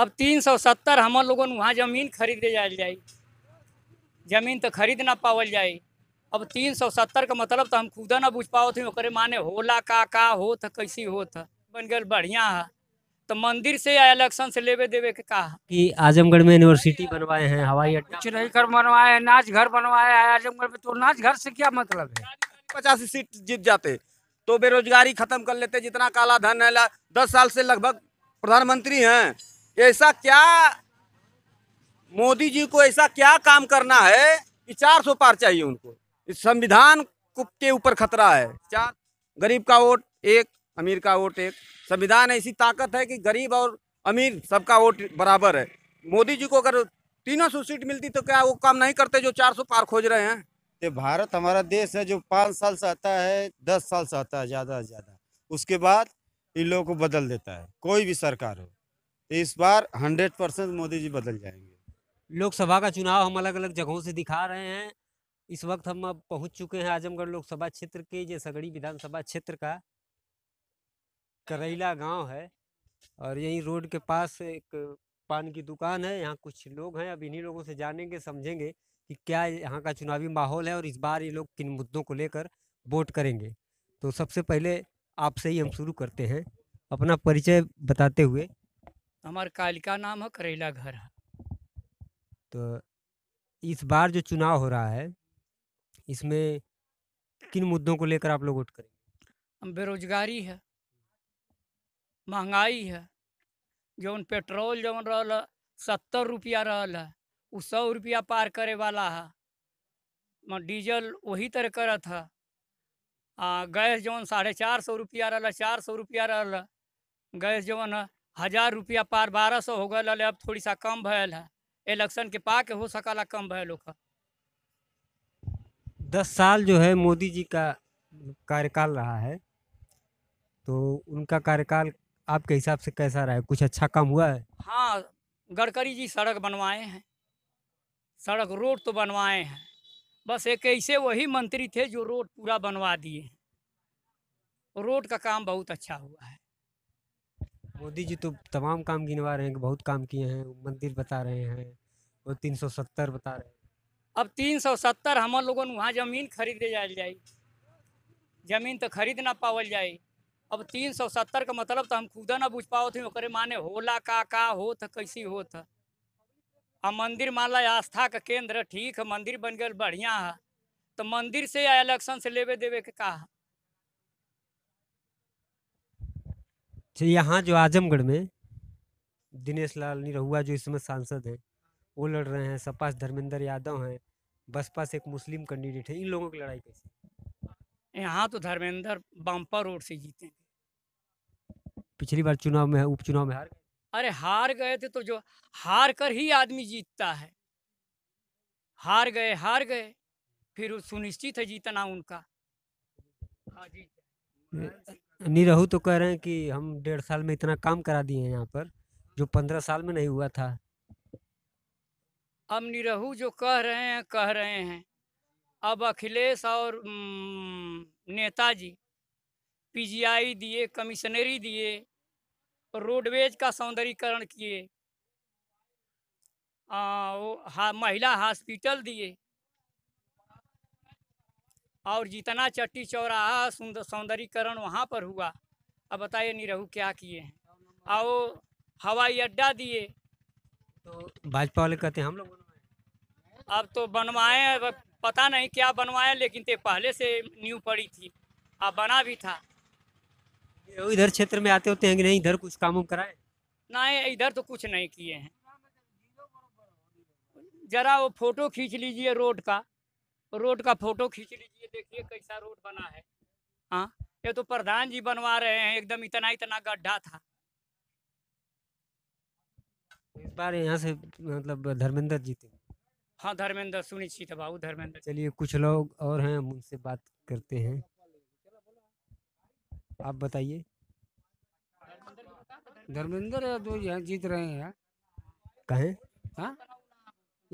अब तीन सौ सत्तर हम लोगों ने वहाँ ज़मीन खरीदे जाए जाए ज़मीन तो खरीद ना पावल जाए अब तीन सौ सत्तर का मतलब तो हम खुदा ना बुझ पाओ थे ओकरे माने होला का का हो था कैसी हो था बन गया बढ़िया है तो मंदिर से या इलेक्शन से लेवे देवे के कहा कि आजमगढ़ में यूनिवर्सिटी बनवाए हैं हवाई अड्डा कुछ नहीं कर बनवाए हैं नाच घर बनवाया है आजमगढ़ में तो नाच घर से क्या मतलब है पचास सीट जीत जाते तो बेरोजगारी खत्म कर लेते जितना काला धन है दस साल से लगभग प्रधानमंत्री हैं ऐसा क्या मोदी जी को ऐसा क्या काम करना है कि चार सौ पार चाहिए उनको इस संविधान के ऊपर खतरा है चार गरीब का वोट एक अमीर का वोट एक संविधान ऐसी ताकत है कि गरीब और अमीर सबका वोट बराबर है मोदी जी को अगर तीनों सौ सीट मिलती तो क्या वो काम नहीं करते जो चार सौ पार खोज रहे हैं ये भारत हमारा देश है जो पाँच साल से आता है दस साल से आता है ज़्यादा से ज़्यादा उसके बाद इन लोगों को बदल देता है कोई भी सरकार हो इस बार हंड्रेड परसेंट मोदी जी बदल जाएंगे लोकसभा का चुनाव हम अलग अलग जगहों से दिखा रहे हैं इस वक्त हम अब पहुंच चुके हैं आजमगढ़ लोकसभा क्षेत्र के ये सगड़ी विधानसभा क्षेत्र का करेला गांव है और यहीं रोड के पास एक पान की दुकान है यहाँ कुछ लोग हैं अब इन्हीं लोगों से जानेंगे समझेंगे कि क्या यहाँ का चुनावी माहौल है और इस बार ये लोग किन मुद्दों को लेकर वोट करेंगे तो सबसे पहले आपसे ही हम शुरू करते हैं अपना परिचय बताते हुए हमारे कालिका नाम है करेला घर है तो इस बार जो चुनाव हो रहा है इसमें किन मुद्दों को लेकर आप लोग वोट करेंगे हम बेरोजगारी है महंगाई है जौन पेट्रोल जौन रहा सत्तर रुपया रहा वो सौ रुपया पार करे वाला है डीजल वही तरह कर था आ गैस जौन साढ़े चार सौ रुपया रहा चार सौ रुपया रहा गैस जौन है हजार रुपया पार बारह सौ हो गए अब थोड़ी सा कम भयल है इलेक्शन के पा के हो सकल कम भयल का दस साल जो है मोदी जी का कार्यकाल रहा है तो उनका कार्यकाल आपके हिसाब से कैसा रहा है कुछ अच्छा काम हुआ है हाँ गडकरी जी सड़क बनवाए हैं सड़क रोड तो बनवाए हैं बस एक ऐसे वही मंत्री थे जो रोड पूरा बनवा दिए रोड का काम बहुत अच्छा हुआ है मोदी जी तो तमाम काम गिनवा रहे हैं कि बहुत काम किए हैं मंदिर बता रहे हैं वो तीन सौ सत्तर बता रहे हैं अब तीन सौ सत्तर हम लोगों ने वहाँ जमीन खरीदे जाए जाए जमीन तो खरीद ना पावल जाए अब तीन सौ सत्तर का मतलब तो हम खुदा ना बुझ पाओ थे माने होला का का था कैसी होत आ मंदिर ला आस्था का केंद्र ठीक है मंदिर बन गया बढ़िया है तो मंदिर से या इलेक्शन से लेवे देवे के कहा अच्छा यहाँ जो आजमगढ़ में दिनेश लाल निरहुआ जो इस समय सांसद हैं वो लड़ रहे हैं सपा से धर्मेंद्र यादव हैं बसपा से एक मुस्लिम कैंडिडेट है इन लोगों की लड़ाई कैसे यहाँ तो धर्मेंद्र बम्पा रोड से जीते पिछली बार चुनाव में उपचुनाव में हार गए अरे हार गए थे तो जो हार कर ही आदमी जीतता है हार गए हार गए फिर सुनिश्चित है जीतना उनका हाँ जी निरहू तो कह रहे हैं कि हम डेढ़ साल में इतना काम करा दिए हैं यहाँ पर जो पंद्रह साल में नहीं हुआ था हम निरहू जो कह रहे हैं कह रहे हैं अब अखिलेश और नेताजी पीजीआई दिए कमिश्नरी दिए रोडवेज का सौंदर्यकरण किए महिला हॉस्पिटल दिए और जितना चट्टी चौराहा सुंदर सौंदर्यकरण वहाँ पर हुआ अब बताइए निरहू क्या किए हैं और हवाई अड्डा दिए तो भाजपा वाले कहते हैं हम लोग अब तो बनवाए पता नहीं क्या बनवाए लेकिन ते पहले से न्यू पड़ी थी अब बना भी था इधर क्षेत्र में आते होते हैं कि नहीं इधर कुछ काम कराए ना इधर तो कुछ नहीं किए हैं जरा वो फोटो खींच लीजिए रोड का रोड का फोटो खींच लीजिए देखिए कैसा रोड बना है हाँ ये तो प्रधान जी बनवा रहे हैं एकदम इतना इतना गड्ढा था इस बार यहाँ से मतलब धर्मेंद्र जीते हाँ धर्मेंद्र सुनिश्चित बाबू धर्मेंद्र चलिए कुछ लोग और हैं हम उनसे बात करते हैं आप बताइए धर्मेंद्र जो यहाँ जीत रहे हैं यार कहें हाँ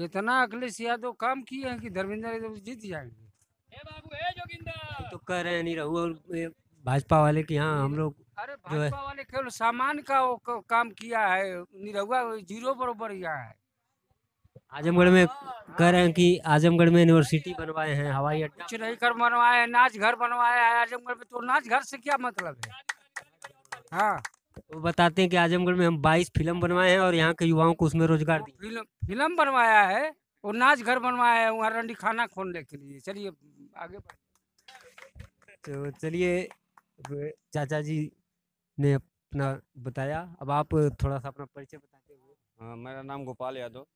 इतना अखिलेश यादव काम किए हैं कि धर्मेंद्र यादव जीत जाएंगे तो कह रहे हैं नहीं राहुल भाजपा वाले की हाँ हम लोग अरे भाजपा वाले केवल सामान का वो काम किया है निरहुआ जीरो बरोबर यहाँ है आजमगढ़ में कह रहे हैं कि आजमगढ़ में यूनिवर्सिटी बनवाए हैं हवाई अड्डा कुछ नहीं कर बनवाए हैं नाच घर बनवाया है आजमगढ़ में तो नाच घर से क्या मतलब है हाँ वो बताते हैं कि आजमगढ़ में हम 22 फिल्म बनवाए हैं और यहाँ के युवाओं को उसमें रोजगार दिया फिल्म फिल्म बनवाया है और नाच घर बनवाया है वहाँ रंडी खाना खोलने के लिए चलिए आगे तो चलिए चाचा जी ने अपना बताया अब आप थोड़ा सा अपना परिचय बताते हुए हाँ मेरा नाम गोपाल यादव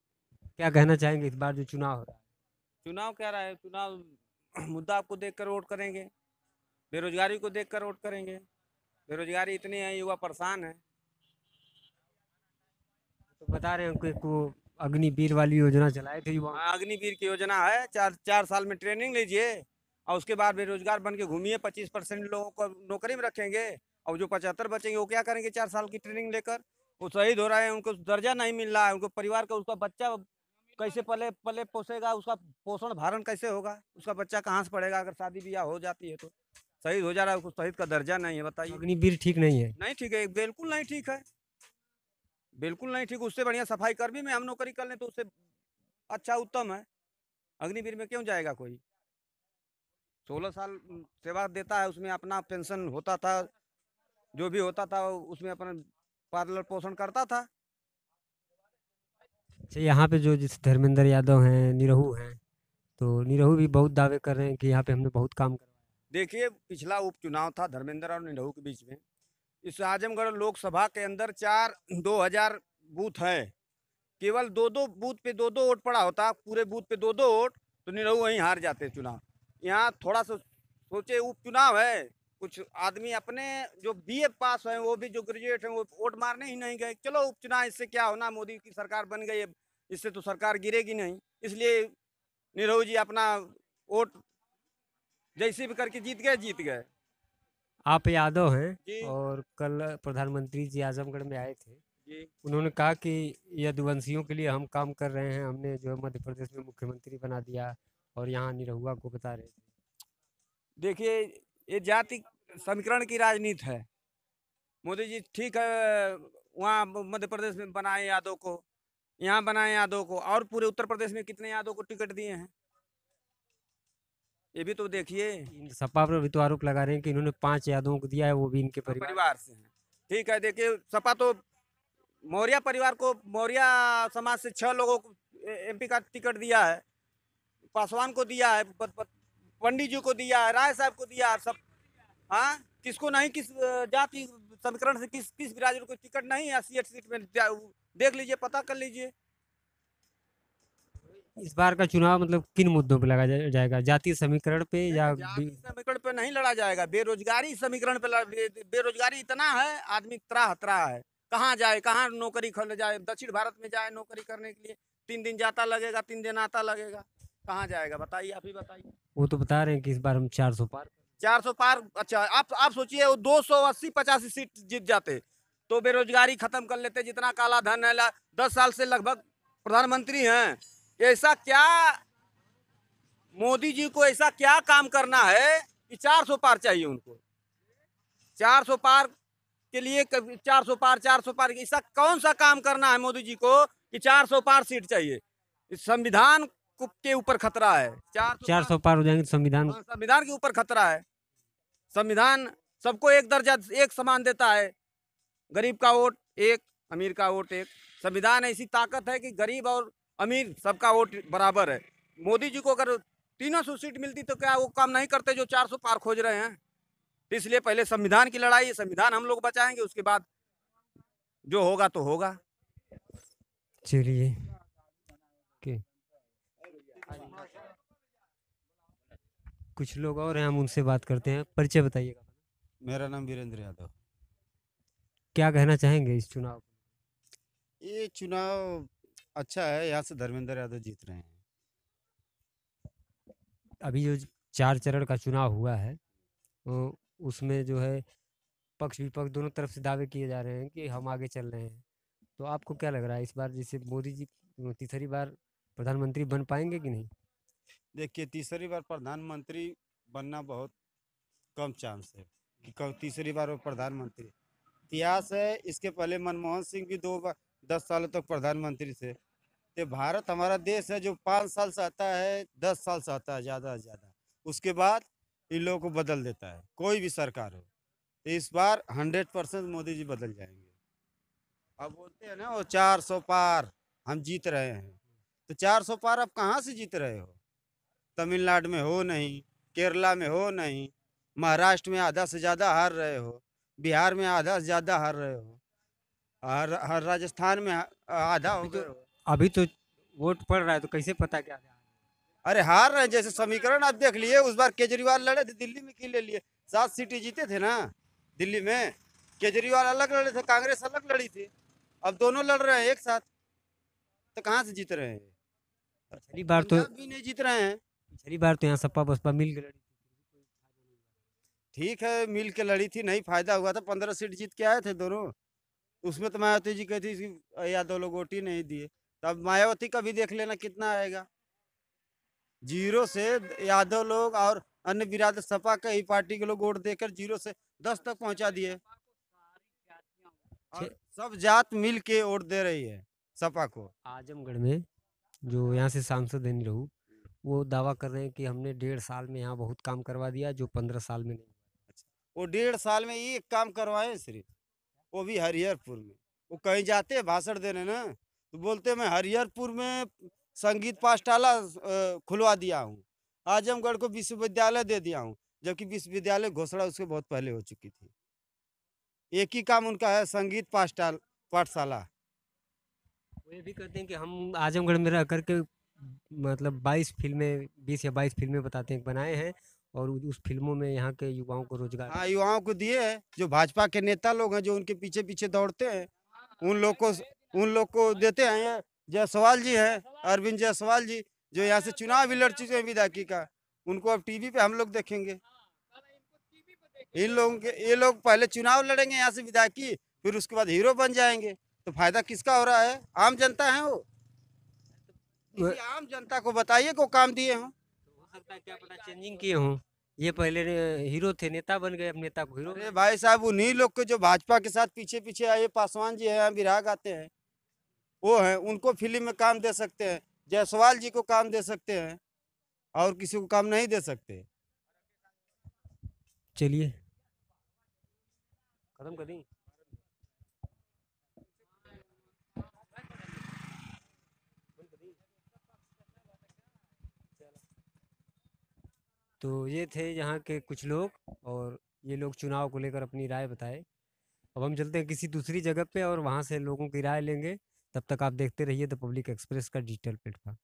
क्या कहना चाहेंगे इस बार जो चुनाव हो रहा है चुनाव क्या रहा है चुनाव मुद्दा आपको देख कर वोट करेंगे बेरोजगारी को देख कर वोट करेंगे बेरोजगारी इतनी है युवा परेशान है तो बता रहे हैं को अग्निवीर वाली योजना चलाए थे युवा हाँ, अग्निवीर की योजना है चार चार साल में ट्रेनिंग लीजिए और उसके बाद बेरोजगार बन के घूमिए पच्चीस परसेंट लोगों को नौकरी में रखेंगे और जो पचहत्तर बचेंगे वो क्या करेंगे चार साल की ट्रेनिंग लेकर वो शहीद हो रहे हैं उनको दर्जा नहीं मिल रहा है उनको परिवार का उसका बच्चा कैसे पले पले पोसेगा उसका पोषण भारण कैसे होगा उसका बच्चा कहाँ से पड़ेगा अगर शादी ब्याह हो जाती है तो शहीद हो जा रहा है उसको शहीद का दर्जा नहीं है बताइए अग्निवीर ठीक नहीं है नहीं ठीक है बिल्कुल नहीं ठीक है बिल्कुल नहीं ठीक उससे बढ़िया सफाई कर्मी में हम नौकरी कर लें तो उससे अच्छा उत्तम है अग्निवीर में क्यों जाएगा कोई सोलह साल सेवा देता है उसमें अपना पेंशन होता था जो भी होता था उसमें अपना पार्लर पोषण करता था अच्छा यहाँ पे जो जिस धर्मेंद्र यादव हैं निरहू हैं तो निरहू भी बहुत दावे कर रहे हैं कि यहाँ पे हमने बहुत काम करा देखिए पिछला उपचुनाव था धर्मेंद्र और निडहू के बीच में इस आजमगढ़ लोकसभा के अंदर चार दो हजार बूथ हैं केवल दो दो बूथ पे दो दो वोट पड़ा होता पूरे बूथ पे दो दो वोट तो निरहू वहीं हार जाते चुनाव यहाँ थोड़ा सा सोचे उपचुनाव है कुछ आदमी अपने जो बी पास हैं वो भी जो ग्रेजुएट हैं वो वोट मारने ही नहीं गए चलो उपचुनाव इससे क्या होना मोदी की सरकार बन गई है इससे तो सरकार गिरेगी नहीं इसलिए निरहू जी अपना वोट जैसे भी करके जीत गए जीत गए आप यादव हैं और कल प्रधानमंत्री जी आजमगढ़ में आए थे उन्होंने कहा कि यदुवंशियों के लिए हम काम कर रहे हैं हमने जो है मध्य प्रदेश में मुख्यमंत्री बना दिया और यहाँ निरहुआ को बता रहे थे देखिए ये जाति समीकरण की राजनीति है मोदी जी ठीक है वहाँ मध्य प्रदेश में बनाए यादव को यहाँ बनाए यादव को और पूरे उत्तर प्रदेश में कितने यादव को टिकट दिए हैं ये भी तो देखिए सपा पर भी तो आरोप लगा रहे हैं कि इन्होंने पांच यादवों को दिया है वो भी इनके तो परिवार, परिवार से हैं ठीक है देखिए सपा तो मौर्य परिवार को मौर्य समाज से छह लोगों को एमपी का टिकट दिया है पासवान को दिया है पंडित जी को दिया है राय साहब को दिया है सब हाँ किसको नहीं किस जाति समीकरण से किस किस बिराज को टिकट नहीं है सीट सीट में देख लीजिए पता कर लीजिए इस बार का चुनाव मतलब किन मुद्दों पे लगा जा, जाएगा जाति समीकरण पे या समीकरण पे नहीं लड़ा जाएगा बेरोजगारी समीकरण पे बेरोजगारी इतना है आदमी त्राह त्राह है कहाँ जाए कहाँ नौकरी खोल जाए दक्षिण भारत में जाए नौकरी करने के लिए तीन दिन जाता लगेगा तीन दिन आता लगेगा कहाँ जाएगा बताइए आप ही बताइए वो तो बता रहे हैं कि इस बार हम चार सौ पार चार सौ पार अच्छा आप आप सोचिए वो दो सौ अस्सी पचासी सीट जीत जाते तो बेरोजगारी खत्म कर लेते जितना काला धन है दस साल से लगभग प्रधानमंत्री हैं ऐसा क्या मोदी जी को ऐसा क्या काम करना है कि 400 पार चाहिए उनको 400 पार के लिए चार सौ पार सौ पार ऐसा कौन सा काम करना है मोदी जी को कि 400 पार सीट चाहिए संविधान के ऊपर खतरा है चार चार सौ पार हो जाएंगे तो संविधान संविधान के ऊपर खतरा है संविधान सबको एक दर्जा एक समान देता है गरीब का वोट एक अमीर का वोट एक संविधान ऐसी ताकत है कि गरीब और अमीर सबका वोट बराबर है मोदी जी को अगर तीनों सौ सीट मिलती तो क्या वो काम नहीं करते जो चार सौ पार खोज रहे हैं तो इसलिए पहले संविधान की लड़ाई है संविधान हम लोग बचाएंगे उसके बाद जो होगा तो होगा चलिए कुछ लोग और हैं हम उनसे बात करते हैं परिचय बताइएगा मेरा नाम वीरेंद्र यादव क्या कहना चाहेंगे इस चुनाव ये चुनाव अच्छा है यहाँ से धर्मेंद्र यादव जीत रहे हैं अभी जो चार चरण का चुनाव हुआ है तो उसमें जो है पक्ष विपक्ष दोनों तरफ से दावे किए जा रहे हैं कि हम आगे चल रहे हैं तो आपको क्या लग रहा है इस बार जैसे मोदी जी तीसरी बार प्रधानमंत्री बन पाएंगे कि नहीं देखिए तीसरी बार प्रधानमंत्री बनना बहुत कम चांस है कि कब तीसरी बार वो प्रधानमंत्री इतिहास है इसके पहले मनमोहन सिंह भी दो बार दस सालों तक तो प्रधानमंत्री थे ये भारत हमारा देश है जो पाँच साल से आता है दस साल से आता है ज़्यादा से ज़्यादा उसके बाद इन लोगों को बदल देता है कोई भी सरकार हो तो इस बार हंड्रेड परसेंट मोदी जी बदल जाएंगे अब बोलते हैं ना वो चार सौ पार हम जीत रहे हैं तो चार सौ पार आप कहाँ से जीत रहे हो तमिलनाडु में हो नहीं केरला में हो नहीं महाराष्ट्र में आधा से ज़्यादा हार रहे हो बिहार में आधा से ज़्यादा हार रहे हो हर हर राजस्थान में आधा हो तो गए हो अभी तो वोट पड़ रहा है तो कैसे पता क्या अरे हार रहे जैसे समीकरण आप देख लिए उस बार केजरीवाल लड़े थे दिल्ली में की ले लिए सात सीटें जीते थे ना दिल्ली में केजरीवाल अलग लड़े थे कांग्रेस अलग लड़ी थी अब दोनों लड़ रहे हैं एक साथ तो कहाँ से जीत रहे हैं पिछली बार तो भी नहीं जीत रहे हैं पिछली बार तो यहाँ सपा बसपा मिल के लड़ी ठीक है मिल के लड़ी थी नहीं फायदा हुआ था पंद्रह सीट जीत के आए थे दोनों उसमें तो मायावती जी कहती या दो लोग वोट ही नहीं दिए तब मायावती का भी देख लेना कितना आएगा जीरो से यादव लोग और अन्य बिरादर सपा के ही पार्टी के लोग वोट देकर जीरो से दस तक पहुंचा दिए सब जात मिल के वोट दे रही है सपा को आजमगढ़ में जो यहाँ से सांसद है निरहू वो दावा कर रहे हैं कि हमने डेढ़ साल में यहाँ बहुत काम करवा दिया जो पंद्रह साल में नहीं अच्छा, वो डेढ़ साल में एक काम करवाए सिर्फ वो भी हरिहरपुर में वो कहीं जाते भाषण देने ना तो बोलते मैं हरिहरपुर में संगीत पाठशाला खुलवा दिया हूँ आजमगढ़ को विश्वविद्यालय दे दिया हूँ जबकि विश्वविद्यालय घोषणा उसके बहुत पहले हो चुकी थी एक ही काम उनका है संगीत पाठशाल पाठशाला वो ये भी कहते हैं कि हम आजमगढ़ में रह करके मतलब 22 फिल्में 20 या 22 फिल्में बताते हैं बनाए हैं और उस फिल्मों में यहाँ के युवाओं को रोजगार हाँ युवाओं को दिए है जो भाजपा के नेता लोग हैं जो उनके पीछे पीछे दौड़ते हैं उन लोग को उन लोग को देते हैं जायसवाल जी है अरविंद जायसवाल जी जो यहाँ से चुनाव भी लड़ चुके हैं विधायकी का उनको अब टीवी पे हम लोग देखेंगे इन लोगों के ये लोग पहले चुनाव लड़ेंगे यहाँ से विधायकी फिर उसके बाद हीरो बन जाएंगे तो फायदा किसका हो रहा है आम जनता है वो आम जनता को बताइए को काम दिए हों चेंजिंग किए हों ये पहले हीरो थे नेता बन गए अब नेता को हीरो भाई साहब उन्हीं लोग के जो भाजपा के साथ पीछे पीछे आए पासवान जी है यहाँ विराग आते हैं वो हैं उनको फिल्म में काम दे सकते हैं जायसवाल जी को काम दे सकते हैं और किसी को काम नहीं दे सकते चलिए खत्म कर तो ये थे यहाँ के कुछ लोग और ये लोग चुनाव को लेकर अपनी राय बताए अब हम चलते हैं किसी दूसरी जगह पे और वहाँ से लोगों की राय लेंगे तब तक आप देखते रहिए द पब्लिक एक्सप्रेस का डिजिटल प्लेटफॉर्म